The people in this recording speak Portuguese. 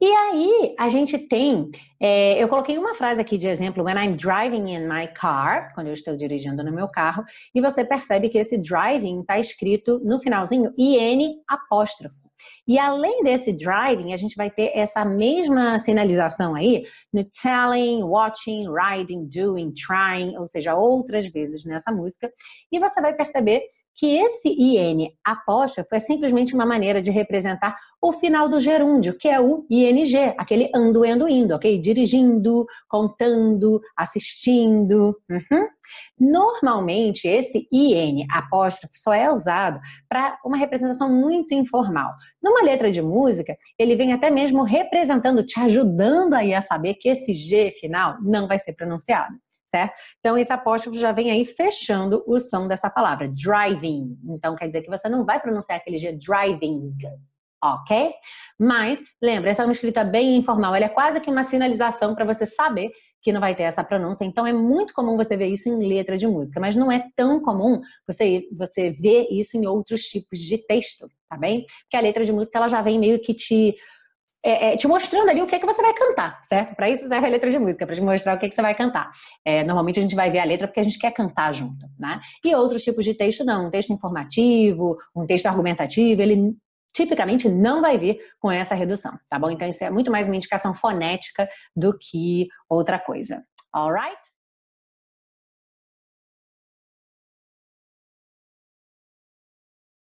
E aí a gente tem, é, eu coloquei uma frase aqui de exemplo, when I'm driving in my car, quando eu estou dirigindo no meu carro, e você percebe que esse driving está escrito no finalzinho IN apóstrofo. E além desse driving, a gente vai ter essa mesma sinalização aí no telling, watching, riding, doing, trying, ou seja, outras vezes nessa música. E você vai perceber que esse IN aposta foi simplesmente uma maneira de representar o final do gerúndio, que é o ING, aquele ando, ando, indo, ok? Dirigindo, contando, assistindo. Uhum. Normalmente, esse IN apóstrofo só é usado para uma representação muito informal. Numa letra de música, ele vem até mesmo representando, te ajudando aí a saber que esse G final não vai ser pronunciado certo? Então, esse apóstrofo já vem aí fechando o som dessa palavra, driving. Então, quer dizer que você não vai pronunciar aquele G driving, ok? Mas, lembra, essa é uma escrita bem informal, ela é quase que uma sinalização para você saber que não vai ter essa pronúncia. Então, é muito comum você ver isso em letra de música, mas não é tão comum você, você ver isso em outros tipos de texto, tá bem? Porque a letra de música, ela já vem meio que te é, é, te mostrando ali o que é que você vai cantar, certo? Para isso serve a letra de música, para te mostrar o que é que você vai cantar. É, normalmente a gente vai ver a letra porque a gente quer cantar junto, né? E outros tipos de texto não, um texto informativo, um texto argumentativo, ele tipicamente não vai vir com essa redução, tá bom? Então isso é muito mais uma indicação fonética do que outra coisa. Alright?